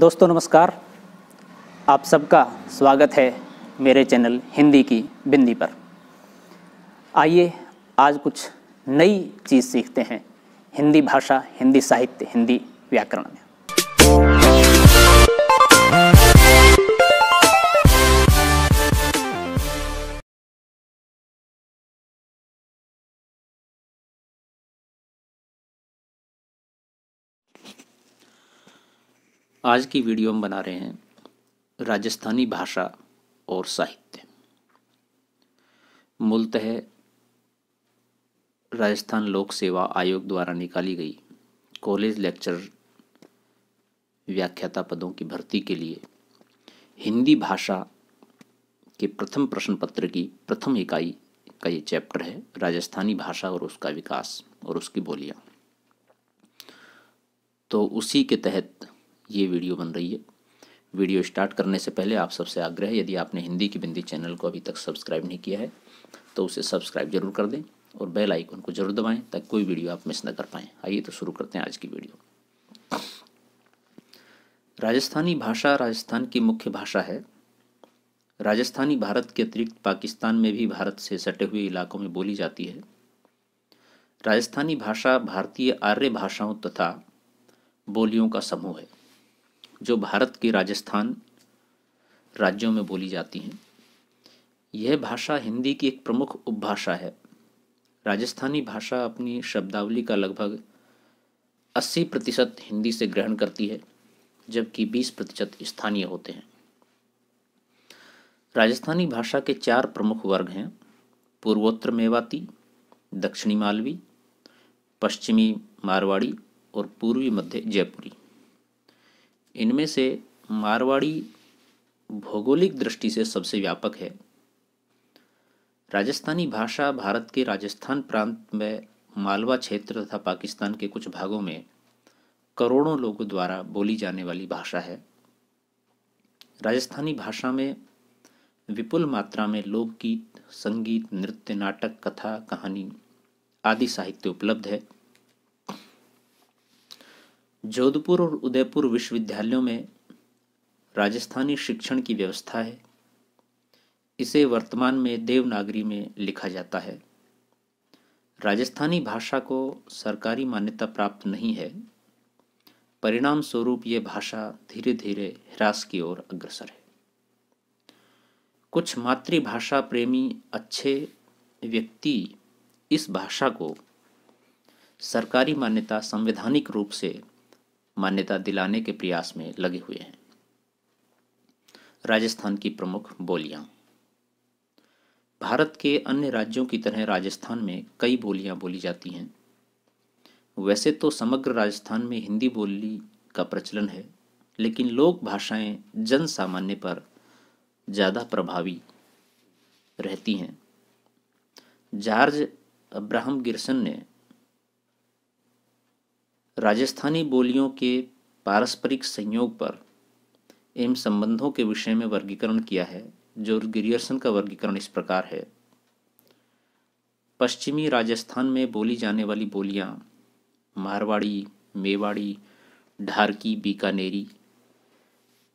दोस्तों नमस्कार आप सबका स्वागत है मेरे चैनल हिंदी की बिंदी पर आइए आज कुछ नई चीज़ सीखते हैं हिंदी भाषा हिंदी साहित्य हिंदी व्याकरण में आज की वीडियो हम बना रहे हैं राजस्थानी भाषा और साहित्य मूलतः राजस्थान लोक सेवा आयोग द्वारा निकाली गई कॉलेज लेक्चर व्याख्याता पदों की भर्ती के लिए हिंदी भाषा के प्रथम प्रश्न पत्र की प्रथम इकाई का ये चैप्टर है राजस्थानी भाषा और उसका विकास और उसकी बोलियाँ तो उसी के तहत ये वीडियो बन रही है वीडियो स्टार्ट करने से पहले आप सबसे आग्रह यदि आपने हिंदी की बिंदी चैनल को अभी तक सब्सक्राइब नहीं किया है तो उसे सब्सक्राइब जरूर कर दें और बेल आइकन को जरूर दबाएं ताकि कोई वीडियो आप मिस ना कर पाएँ आइए तो शुरू करते हैं आज की वीडियो राजस्थानी भाषा राजस्थान की मुख्य भाषा है राजस्थानी भारत के अतिरिक्त पाकिस्तान में भी भारत से सटे हुए इलाकों में बोली जाती है राजस्थानी भाषा भारतीय आर्य भाषाओं तथा बोलियों का समूह है जो भारत के राजस्थान राज्यों में बोली जाती हैं यह भाषा हिंदी की एक प्रमुख उपभाषा है राजस्थानी भाषा अपनी शब्दावली का लगभग 80 प्रतिशत हिंदी से ग्रहण करती है जबकि 20 प्रतिशत स्थानीय होते हैं राजस्थानी भाषा के चार प्रमुख वर्ग हैं पूर्वोत्तर मेवाती दक्षिणी मालवी पश्चिमी मारवाड़ी और पूर्वी मध्य जयपुरी इनमें से मारवाड़ी भौगोलिक दृष्टि से सबसे व्यापक है राजस्थानी भाषा भारत के राजस्थान प्रांत में मालवा क्षेत्र तथा पाकिस्तान के कुछ भागों में करोड़ों लोगों द्वारा बोली जाने वाली भाषा है राजस्थानी भाषा में विपुल मात्रा में लोकगीत संगीत नृत्य नाटक कथा कहानी आदि साहित्य उपलब्ध है जोधपुर और उदयपुर विश्वविद्यालयों में राजस्थानी शिक्षण की व्यवस्था है इसे वर्तमान में देवनागरी में लिखा जाता है राजस्थानी भाषा को सरकारी मान्यता प्राप्त नहीं है परिणाम स्वरूप ये भाषा धीरे धीरे ह्रास की ओर अग्रसर है कुछ मातृभाषा प्रेमी अच्छे व्यक्ति इस भाषा को सरकारी मान्यता संवैधानिक रूप से मान्यता दिलाने के प्रयास में लगे हुए हैं राजस्थान की प्रमुख बोलियां भारत के अन्य राज्यों की तरह राजस्थान में कई बोलियां बोली जाती हैं वैसे तो समग्र राजस्थान में हिंदी बोली का प्रचलन है लेकिन लोक भाषाएं जन सामान्य पर ज़्यादा प्रभावी रहती हैं जॉर्ज अब्राहम गिरसन ने राजस्थानी बोलियों के पारस्परिक संयोग पर एम संबंधों के विषय में वर्गीकरण किया है जो गिरियर्सन का वर्गीकरण इस प्रकार है पश्चिमी राजस्थान में बोली जाने वाली बोलियाँ मारवाड़ी मेवाड़ी ढारकी बीकानेरी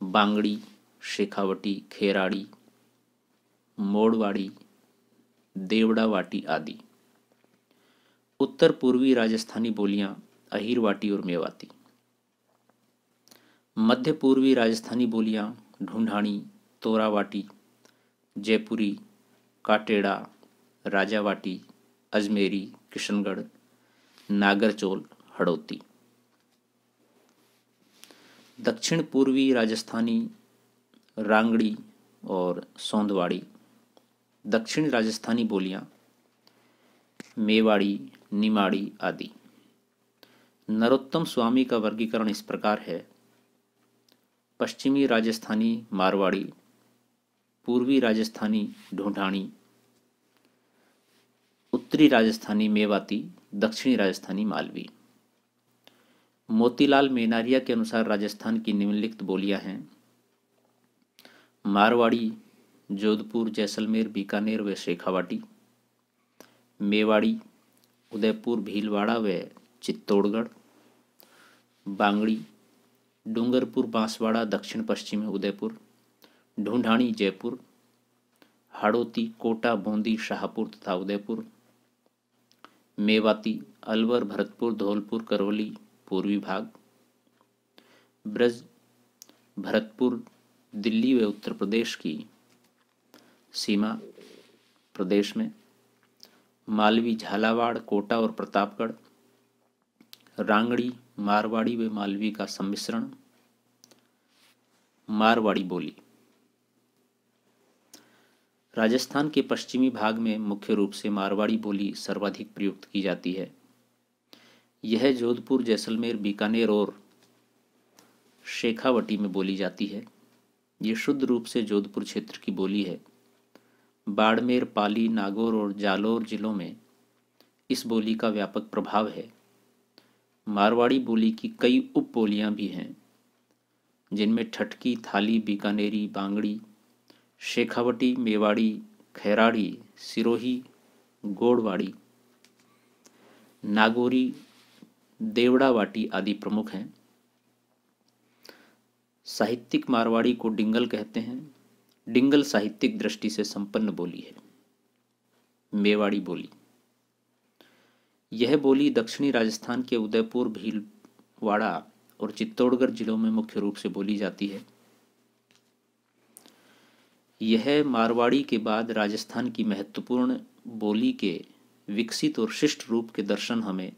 बांगड़ी शेखावटी खेराड़ी मोड़वाड़ी देवड़ावाटी आदि उत्तर पूर्वी राजस्थानी बोलियाँ अहिरवाटी और मेवाती मध्य पूर्वी राजस्थानी बोलियां ढूंढाणी तोरावाटी जयपुरी काटेड़ा राजावाटी अजमेरी किशनगढ़ नागरचोल हड़ौती दक्षिण पूर्वी राजस्थानी रांगड़ी और सौंदवाड़ी दक्षिण राजस्थानी बोलियां मेवाड़ी निमाड़ी आदि नरोत्तम स्वामी का वर्गीकरण इस प्रकार है पश्चिमी राजस्थानी मारवाड़ी पूर्वी राजस्थानी ढूंढाणी उत्तरी राजस्थानी मेवाती दक्षिणी राजस्थानी मालवी मोतीलाल मेनारिया के अनुसार राजस्थान की निम्नलिखित बोलियां हैं मारवाड़ी जोधपुर जैसलमेर बीकानेर व शेखावाटी मेवाड़ी उदयपुर भीलवाड़ा व चित्तौड़गढ़ बांगड़ी डूंगरपुर बांसवाड़ा दक्षिण पश्चिम उदयपुर ढूंढाणी जयपुर हाड़ोती कोटा बूंदी शाहपुर तथा उदयपुर मेवाती अलवर भरतपुर धौलपुर करौली पूर्वी भाग ब्रज भरतपुर दिल्ली व उत्तर प्रदेश की सीमा प्रदेश में मालवी झालावाड़ कोटा और प्रतापगढ़ रांगड़ी मारवाड़ी व मालवी का सम्मिश्रण मारवाड़ी बोली राजस्थान के पश्चिमी भाग में मुख्य रूप से मारवाड़ी बोली सर्वाधिक प्रयुक्त की जाती है यह जोधपुर जैसलमेर बीकानेर और शेखावटी में बोली जाती है यह शुद्ध रूप से जोधपुर क्षेत्र की बोली है बाड़मेर पाली नागौर और जालौर जिलों में इस बोली का व्यापक प्रभाव है मारवाड़ी बोली की कई उप बोलियाँ भी हैं जिनमें ठटकी थाली बीकानेरी बांगड़ी शेखावटी मेवाड़ी खैराड़ी सिरोही गोड़वाड़ी नागोरी देवड़ावाटी आदि प्रमुख हैं साहित्यिक मारवाड़ी को डिंगल कहते हैं डिंगल साहित्यिक दृष्टि से संपन्न बोली है मेवाड़ी बोली यह बोली दक्षिणी राजस्थान के उदयपुर भीलवाड़ा और चित्तौड़गढ़ जिलों में मुख्य रूप से बोली जाती है यह मारवाड़ी के बाद राजस्थान की महत्वपूर्ण बोली के विकसित और शिष्ट रूप के दर्शन हमें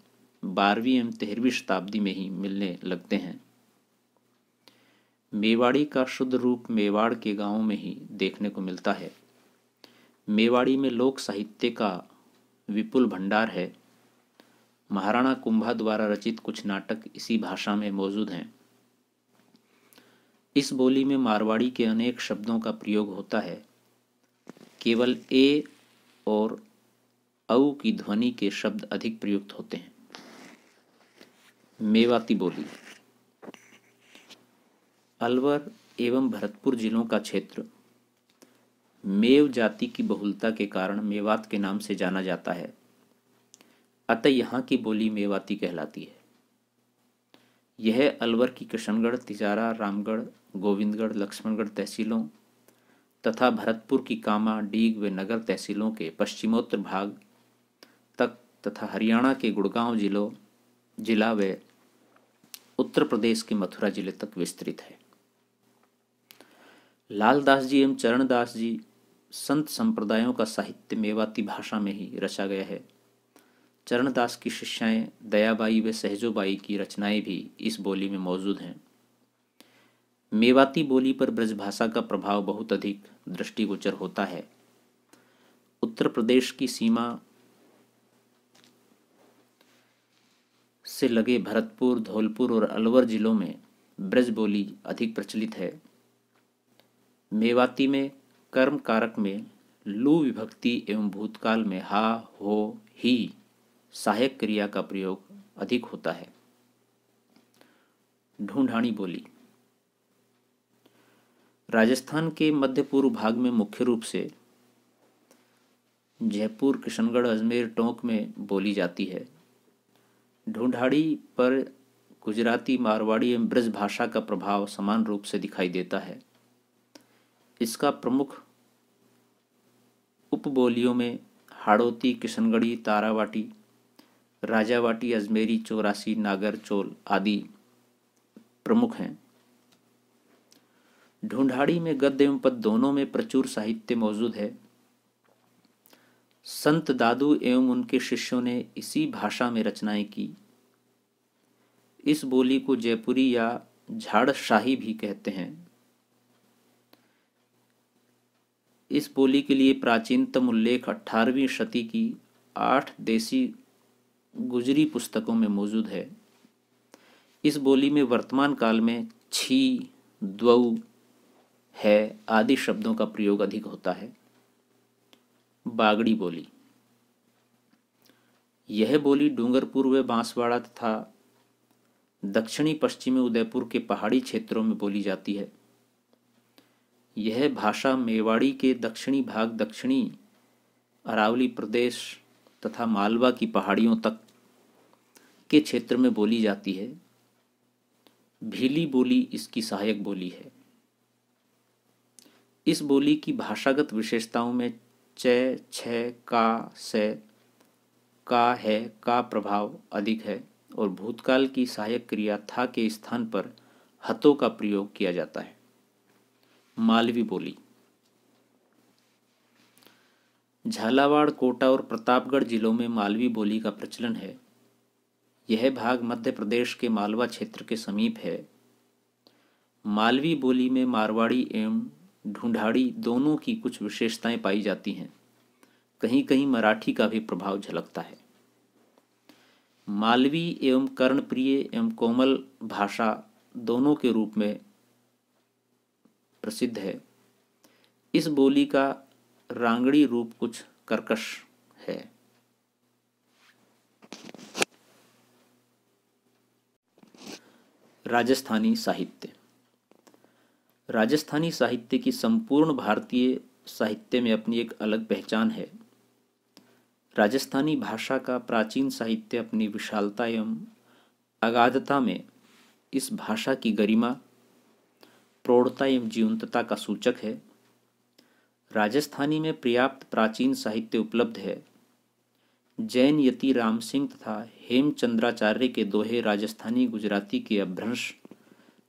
बारहवीं एवं तेरहवीं शताब्दी में ही मिलने लगते हैं मेवाड़ी का शुद्ध रूप मेवाड़ के गांवों में ही देखने को मिलता है मेवाड़ी में लोक साहित्य का विपुल भंडार है महाराणा कुंभा द्वारा रचित कुछ नाटक इसी भाषा में मौजूद हैं इस बोली में मारवाड़ी के अनेक शब्दों का प्रयोग होता है केवल ए और औ की ध्वनि के शब्द अधिक प्रयुक्त होते हैं मेवाती बोली अलवर एवं भरतपुर जिलों का क्षेत्र मेव जाति की बहुलता के कारण मेवात के नाम से जाना जाता है अतः यहाँ की बोली मेवाती कहलाती है यह अलवर की किशनगढ़ तिजारा रामगढ़ गोविंदगढ़ लक्ष्मणगढ़ तहसीलों तथा भरतपुर की कामा डीग व नगर तहसीलों के पश्चिमोत्तर भाग तक तथा हरियाणा के गुड़गांव जिलों जिला व उत्तर प्रदेश के मथुरा जिले तक विस्तृत है लालदास जी एवं चरणदास जी संत संप्रदायों का साहित्य मेवाती भाषा में ही रचा गया है चरणदास की शिष्याएं दयाबाई व सहजोबाई की रचनाएं भी इस बोली में मौजूद हैं मेवाती बोली पर ब्रजभाषा का प्रभाव बहुत अधिक दृष्टिगोचर होता है उत्तर प्रदेश की सीमा से लगे भरतपुर धौलपुर और अलवर जिलों में ब्रज बोली अधिक प्रचलित है मेवाती में कर्म कारक में लू विभक्ति एवं भूतकाल में हा हो ही सहायक क्रिया का प्रयोग अधिक होता है ढूंढाणी बोली राजस्थान के मध्य पूर्व भाग में मुख्य रूप से जयपुर किशनगढ़ अजमेर टोंक में बोली जाती है ढूंढाड़ी पर गुजराती मारवाड़ी एवं ब्रज भाषा का प्रभाव समान रूप से दिखाई देता है इसका प्रमुख उपबोलियों में हाड़ोती किशनगढ़ी तारावाटी राजावाटी अजमेरी चौरासी नागर चोल आदि प्रमुख हैं ढूंढाड़ी में गद्य एवं पद दोनों में प्रचुर साहित्य मौजूद है संत दादू एवं उनके शिष्यों ने इसी भाषा में रचनाएं की इस बोली को जयपुरी या झाड़शाही भी कहते हैं इस बोली के लिए प्राचीनतम उल्लेख अठारहवीं सती की आठ देसी गुजरी पुस्तकों में मौजूद है इस बोली में वर्तमान काल में छी द्वऊ है आदि शब्दों का प्रयोग अधिक होता है बागड़ी बोली यह बोली डूंगरपुर व बांसवाड़ा तथा दक्षिणी पश्चिमी उदयपुर के पहाड़ी क्षेत्रों में बोली जाती है यह भाषा मेवाड़ी के दक्षिणी भाग दक्षिणी अरावली प्रदेश तथा मालवा की पहाड़ियों तक के क्षेत्र में बोली जाती है भीली बोली इसकी सहायक बोली है इस बोली की भाषागत विशेषताओं में च छ का से का है का प्रभाव अधिक है और भूतकाल की सहायक क्रिया था के स्थान पर हतों का प्रयोग किया जाता है मालवी बोली झालावाड़ कोटा और प्रतापगढ़ जिलों में मालवी बोली का प्रचलन है यह भाग मध्य प्रदेश के मालवा क्षेत्र के समीप है मालवी बोली में मारवाड़ी एवं ढूंढाड़ी दोनों की कुछ विशेषताएं पाई जाती हैं कहीं कहीं मराठी का भी प्रभाव झलकता है मालवी एवं कर्णप्रिय एवं कोमल भाषा दोनों के रूप में प्रसिद्ध है इस बोली का रांगड़ी रूप कुछ कर्कश है राजस्थानी साहित्य राजस्थानी साहित्य की संपूर्ण भारतीय साहित्य में अपनी एक अलग पहचान है राजस्थानी भाषा का प्राचीन साहित्य अपनी विशालता एवं अगाधता में इस भाषा की गरिमा प्रौढ़ता एवं जीवंतता का सूचक है राजस्थानी में पर्याप्त प्राचीन साहित्य उपलब्ध है जैन यति राम सिंह तथा हेमचंद्राचार्य के दोहे राजस्थानी गुजराती के अभ्रंश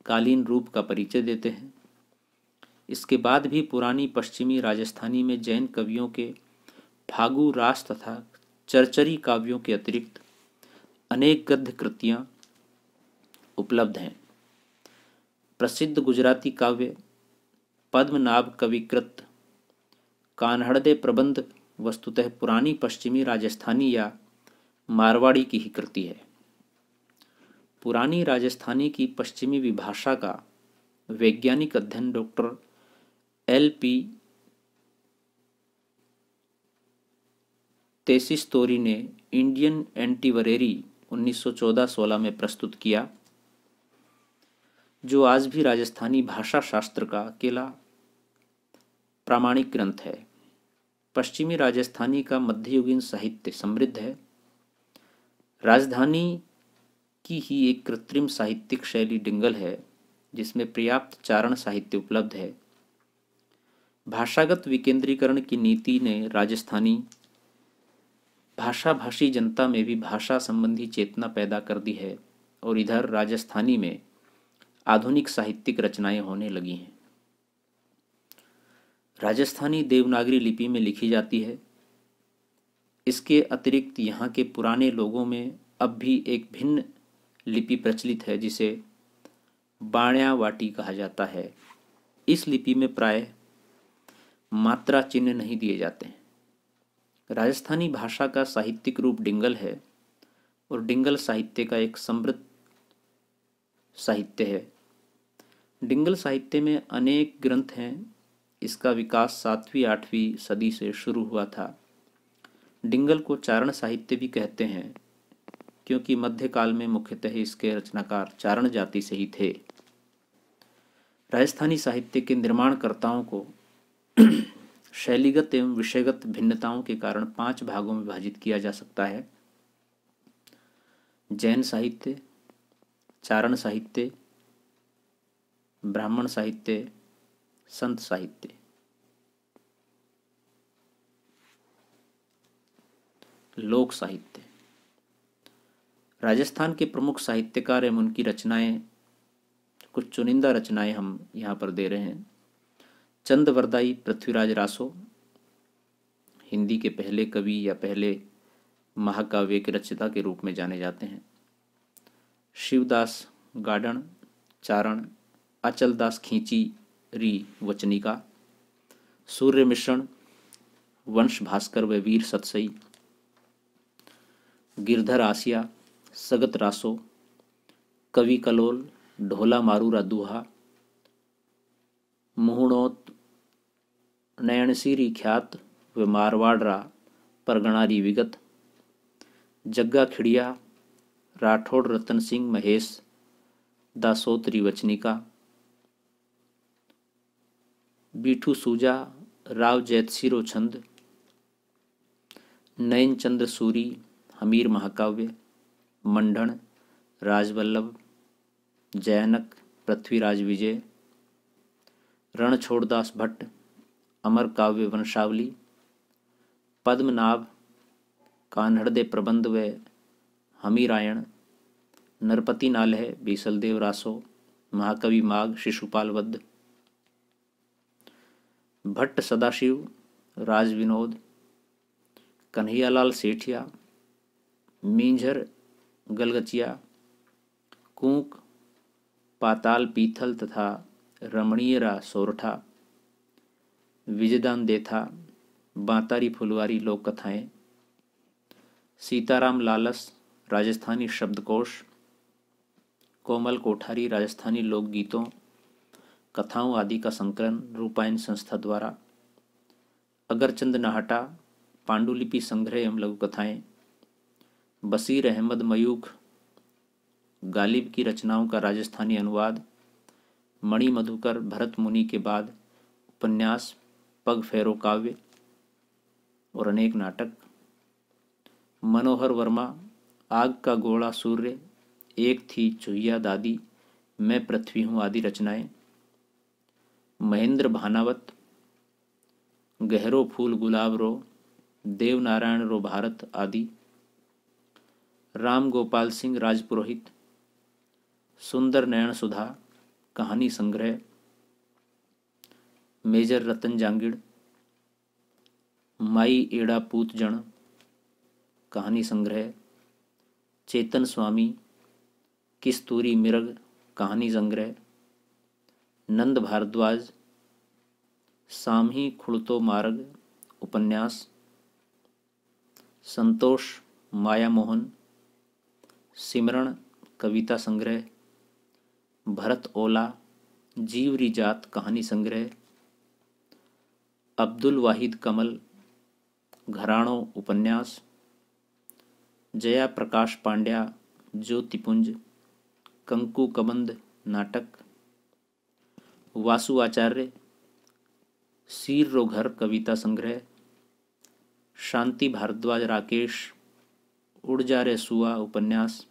कालीन रूप का परिचय देते हैं इसके बाद भी पुरानी पश्चिमी राजस्थानी में जैन कवियों के फागु रास तथा चरचरी काव्यों के अतिरिक्त अनेक गद्य कृतियाँ उपलब्ध हैं प्रसिद्ध गुजराती काव्य पद्मनाभ कविकृत कान्हड़दे प्रबंध वस्तुतः पुरानी पश्चिमी राजस्थानी या मारवाड़ी की ही कृति है पुरानी राजस्थानी की पश्चिमी विभाषा का वैज्ञानिक अध्ययन डॉक्टर एल पी तेसिस्तोरी ने इंडियन एंटीवरेरी 1914-16 में प्रस्तुत किया जो आज भी राजस्थानी भाषा शास्त्र का अकेला प्रामाणिक ग्रंथ है पश्चिमी राजस्थानी का मध्ययुगीन साहित्य समृद्ध है राजधानी की ही एक कृत्रिम साहित्यिक शैली डिंगल है जिसमें पर्याप्त चारण साहित्य उपलब्ध है भाषागत विकेंद्रीकरण की नीति ने राजस्थानी भाषा भाषी जनता में भी भाषा संबंधी चेतना पैदा कर दी है और इधर राजस्थानी में आधुनिक साहित्यिक रचनाएं होने लगी हैं राजस्थानी देवनागरी लिपि में लिखी जाती है इसके अतिरिक्त यहाँ के पुराने लोगों में अब भी एक भिन्न लिपि प्रचलित है जिसे बाण्यावाटी कहा जाता है इस लिपि में प्राय मात्रा चिन्ह नहीं दिए जाते हैं राजस्थानी भाषा का साहित्यिक रूप डिंगल है और डिंगल साहित्य का एक समृद्ध साहित्य है डिंगल साहित्य में अनेक ग्रंथ हैं इसका विकास सातवीं आठवीं सदी से शुरू हुआ था डिंगल को चारण साहित्य भी कहते हैं क्योंकि मध्यकाल में मुख्यतः इसके रचनाकार चारण जाति से ही थे राजस्थानी साहित्य के निर्माणकर्ताओं को शैलीगत एवं विषयगत भिन्नताओं के कारण पांच भागों में विभाजित किया जा सकता है जैन साहित्य चारण साहित्य ब्राह्मण साहित्य संत साहित्य लोक साहित्य राजस्थान के प्रमुख साहित्यकार एवं उनकी रचनाएं कुछ चुनिंदा रचनाएं हम यहाँ पर दे रहे हैं चंद वरदाई पृथ्वीराज रासो हिंदी के पहले कवि या पहले महाकाव्य के रचिता के रूप में जाने जाते हैं शिवदास गार्डन चारण अचलदास खींची री वचनिका सूर्य मिश्रण वंश भास्कर व वीर सतसई गिरधर आसिया सगत रासो कवि कलोल ढोला मारूरा दूहा मुहुणोत नयनसीरी ख्यात व मारवाड़रा परगणारी विगत जग्गा खिड़िया राठौड़ रतन सिंह महेश दासोत्री वचनिका बीठू सूजा राव जैत सिरो छंद नयन चंद्र सूरी हमीर महाकाव्य मंडन राजवल्लभ जैनक पृथ्वीराज विजय रणछोड़दास भट्ट अमर काव्य वंशावली पद्मनाभ कान्हड़दे प्रबंध व हमीरायण नरपति नालह बीसलदेव रासो महाकवि माघ शिशुपाल वद्ध भट्ट सदाशिव राज विनोद कन्हैयालाल सेठिया मेंझर गलगचिया कूक पाताल पीथल तथा रमणीयरा सोरठा विजयदान देथा बातारी फुलवारी लोक कथाएं सीताराम लालस राजस्थानी शब्दकोश कोमल कोठारी राजस्थानी लोकगीतों कथाओं आदि का संकलन रूपायन संस्था द्वारा अगरचंद नाहटा पांडुलिपि संग्रह एवं लघु कथाएं बसीर अहमद मयूख गालिब की रचनाओं का राजस्थानी अनुवाद मणि मधुकर भरत मुनि के बाद उपन्यास पग फेरो काव्य और अनेक नाटक मनोहर वर्मा आग का गोड़ा सूर्य एक थी चुहिया दादी मैं पृथ्वी हूँ आदि रचनाएं महेंद्र भानावत गहरो फूल गुलाब रो देव नारायण रो भारत आदि राम गोपाल सिंह राजपुरोहित सुंदर नयन सुधा कहानी संग्रह मेजर रतन जांगिड़ माई एड़ा पूत जण कहानी संग्रह चेतन स्वामी किस्तूरी मिर्ग कहानी संग्रह नंद भारद्वाज सामही खुड़तो मार्ग उपन्यास संतोष माया मोहन सिमरण कविता संग्रह भरत ओला जीवरी जात कहानी संग्रह अब्दुल वाहिद कमल घराणों उपन्यास जया प्रकाश पांड्या ज्योतिपुंज कंकु कबंद नाटक वासु आचार्य सीर रोघर कविता संग्रह शांति भारद्वाज राकेश उड़ जा रे सुआ उपन्यास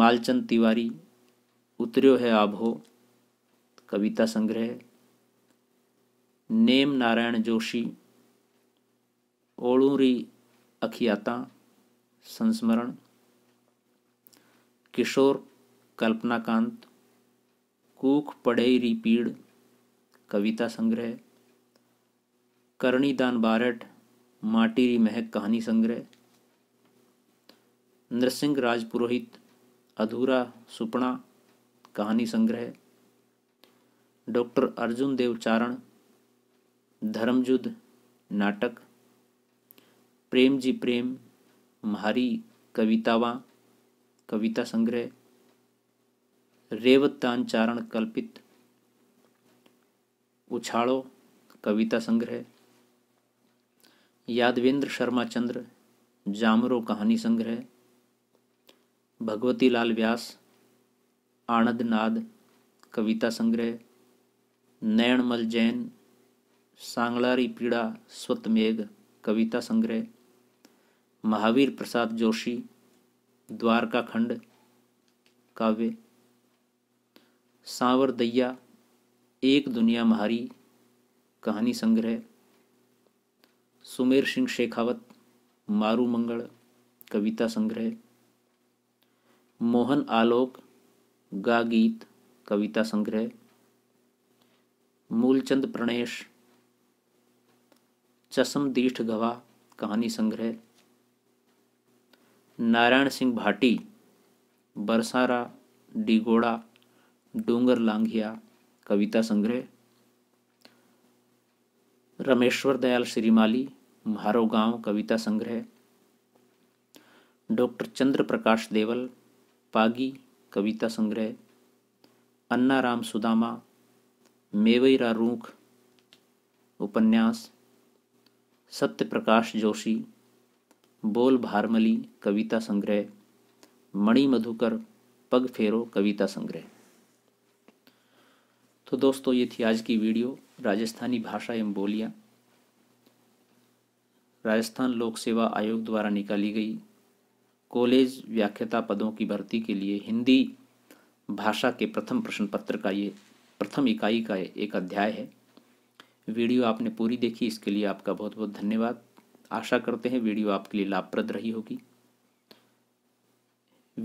मालचंद तिवारी उतर्यो है आभो कविता संग्रह नेम नारायण जोशी ओड़ूरी अखियाता संस्मरण किशोर कल्पनाकांत कूख पढ़ेरी पीड़ कविता संग्रह करणीदान दान बारट माटीरी महक कहानी संग्रह नृसिंह राजपुरोहित अधूरा सुपना कहानी संग्रह डॉक्टर अर्जुन देव चारण धर्मयुद्ध नाटक प्रेम जी प्रेम म्हारी कवितावा कविता संग्रह रेवतान चारण कल्पित उछाड़ो कविता संग्रह यादवेंद्र शर्मा चंद्र जामरो कहानी संग्रह भगवती लाल व्यास आनंद नाद कविता संग्रह नैनमल जैन सांगलारी पीड़ा स्वतमेघ कविता संग्रह महावीर प्रसाद जोशी द्वारका खंड काव्य सांवर दैया एक दुनिया महारी कहानी संग्रह सुमेर सिंह शेखावत मारू मंगल कविता संग्रह मोहन आलोक गा गीत कविता संग्रह मूलचंद प्रणेश दीष्ठ गवा कहानी संग्रह नारायण सिंह भाटी बरसारा डिगोड़ा डोंगर लांघिया कविता संग्रह रमेश्वर दयाल श्रीमाली महारो गांव कविता संग्रह डॉक्टर चंद्र प्रकाश देवल पागी कविता संग्रह अन्ना राम सुदामा मेवईरा रूख उपन्यास सत्य प्रकाश जोशी बोल भारमली कविता संग्रह मणि मधुकर पग फेरो कविता संग्रह तो दोस्तों ये थी आज की वीडियो राजस्थानी भाषा एवं बोलियाँ राजस्थान लोक सेवा आयोग द्वारा निकाली गई कॉलेज व्याख्याता पदों की भर्ती के लिए हिंदी भाषा के प्रथम प्रश्न पत्र का ये प्रथम इकाई का एक अध्याय है वीडियो आपने पूरी देखी इसके लिए आपका बहुत बहुत धन्यवाद आशा करते हैं वीडियो आपके लिए लाभप्रद रही होगी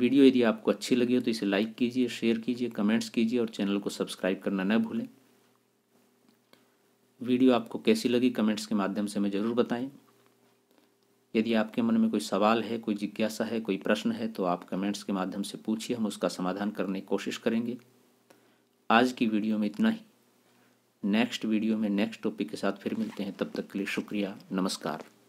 वीडियो यदि आपको अच्छी लगी हो तो इसे लाइक कीजिए शेयर कीजिए कमेंट्स कीजिए और चैनल को सब्सक्राइब करना न भूलें वीडियो आपको कैसी लगी कमेंट्स के माध्यम से हमें ज़रूर बताएं यदि आपके मन में कोई सवाल है कोई जिज्ञासा है कोई प्रश्न है तो आप कमेंट्स के माध्यम से पूछिए हम उसका समाधान करने की कोशिश करेंगे आज की वीडियो में इतना ही नेक्स्ट वीडियो में नेक्स्ट टॉपिक के साथ फिर मिलते हैं तब तक के लिए शुक्रिया नमस्कार